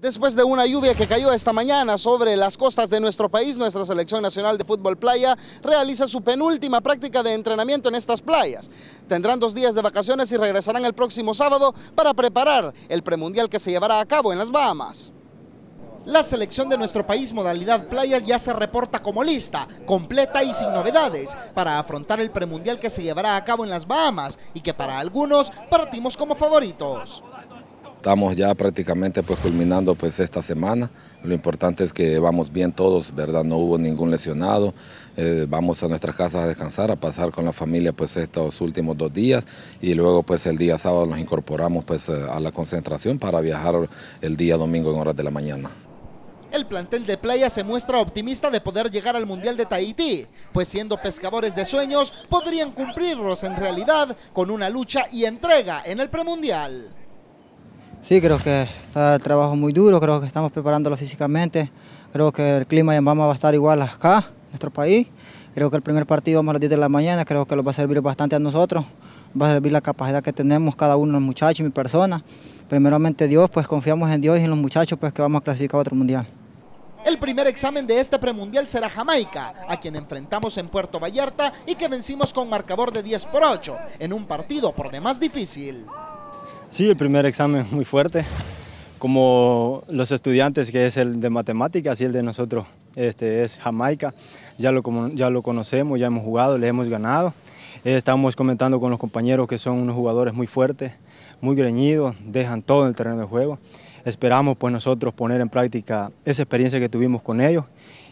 Después de una lluvia que cayó esta mañana sobre las costas de nuestro país, nuestra selección nacional de fútbol playa realiza su penúltima práctica de entrenamiento en estas playas. Tendrán dos días de vacaciones y regresarán el próximo sábado para preparar el premundial que se llevará a cabo en las Bahamas. La selección de nuestro país modalidad playa ya se reporta como lista, completa y sin novedades, para afrontar el premundial que se llevará a cabo en las Bahamas y que para algunos partimos como favoritos. Estamos ya prácticamente pues culminando pues esta semana. Lo importante es que vamos bien todos, ¿verdad? No hubo ningún lesionado. Eh, vamos a nuestras casas a descansar, a pasar con la familia pues estos últimos dos días y luego pues el día sábado nos incorporamos pues eh, a la concentración para viajar el día domingo en horas de la mañana. El plantel de playa se muestra optimista de poder llegar al Mundial de Tahití, pues siendo pescadores de sueños podrían cumplirlos en realidad con una lucha y entrega en el premundial. Sí, creo que está el trabajo muy duro, creo que estamos preparándolo físicamente. Creo que el clima en Bama va a estar igual acá, en nuestro país. Creo que el primer partido vamos a las 10 de la mañana, creo que lo va a servir bastante a nosotros. Va a servir la capacidad que tenemos cada uno, los muchachos y mi persona. Primeramente Dios, pues confiamos en Dios y en los muchachos, pues que vamos a clasificar a otro mundial. El primer examen de este premundial será Jamaica, a quien enfrentamos en Puerto Vallarta y que vencimos con marcador de 10 por 8, en un partido por demás difícil. Sí, el primer examen muy fuerte, como los estudiantes, que es el de matemáticas y el de nosotros, este es Jamaica, ya lo, ya lo conocemos, ya hemos jugado, le hemos ganado. Eh, estamos comentando con los compañeros que son unos jugadores muy fuertes, muy greñidos, dejan todo en el terreno de juego. Esperamos pues nosotros poner en práctica esa experiencia que tuvimos con ellos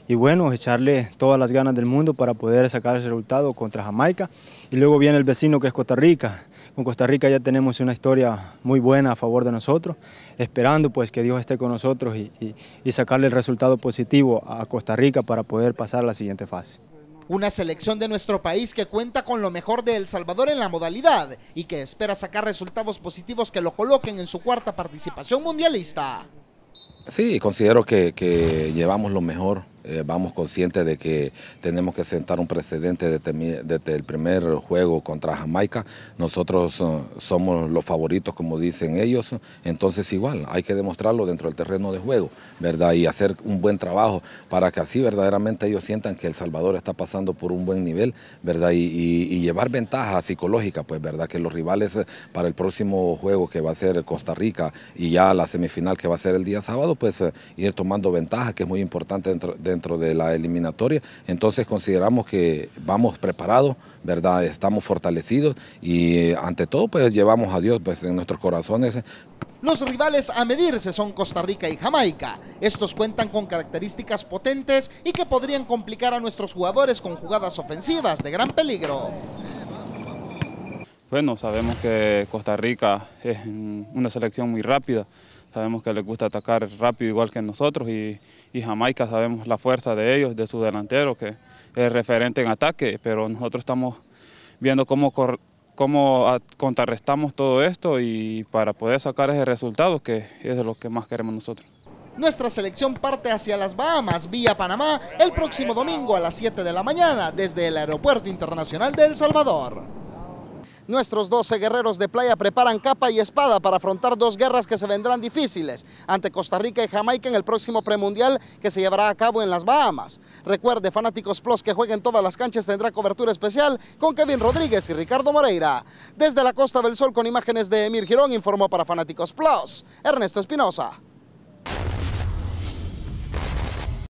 y bueno, echarle todas las ganas del mundo para poder sacar ese resultado contra Jamaica. Y luego viene el vecino que es Costa Rica, con Costa Rica ya tenemos una historia muy buena a favor de nosotros, esperando pues que Dios esté con nosotros y, sacarle el resultado positivo a Costa Rica para poder pasar a la siguiente fase una selección de nuestro país que cuenta con lo mejor de El Salvador en la modalidad y que espera sacar resultados positivos que lo coloquen en su cuarta participación mundialista. Sí, considero que llevamos lo mejor eh, vamos conscientes de que tenemos que sentar un precedente desde, el primer juego contra Jamaica. Nosotros eh, somos los favoritos, como dicen ellos, entonces igual hay que demostrarlo dentro del terreno de juego, ¿verdad? Y hacer un buen trabajo para que así verdaderamente ellos sientan que El Salvador está pasando por un buen nivel, ¿verdad? Y, llevar ventaja psicológica, pues, ¿verdad? Que los rivales eh, para el próximo juego que va a ser Costa Rica y ya la semifinal que va a ser el día sábado, pues ir tomando ventaja, que es muy importante dentro, dentro dentro de la eliminatoria. Entonces consideramos que vamos preparados, ¿verdad? Estamos fortalecidos y eh, ante todo pues llevamos a Dios pues en nuestros corazones. Los rivales a medirse son Costa Rica y Jamaica. Estos cuentan con características potentes y que podrían complicar a nuestros jugadores con jugadas ofensivas de gran peligro. Bueno, sabemos que Costa Rica es una selección muy rápida, sabemos que les gusta atacar rápido igual que nosotros y, Jamaica sabemos la fuerza de ellos, de su delantero que es referente en ataque, pero nosotros estamos viendo cómo, cómo contrarrestamos todo esto y para poder sacar ese resultado que es de lo que más queremos nosotros. Nuestra selección parte hacia las Bahamas vía Panamá el próximo domingo a las 7 de la mañana desde el Aeropuerto Internacional de El Salvador. Nuestros 12 guerreros de playa preparan capa y espada para afrontar dos guerras que se vendrán difíciles ante Costa Rica y Jamaica en el próximo premundial que se llevará a cabo en las Bahamas. Recuerde, Fanáticos Plus que juegue en todas las canchas tendrá cobertura especial con Kevin Rodríguez y Ricardo Moreira. Desde la Costa del Sol con imágenes de Emir Girón informó para Fanáticos Plus, Ernesto Espinosa.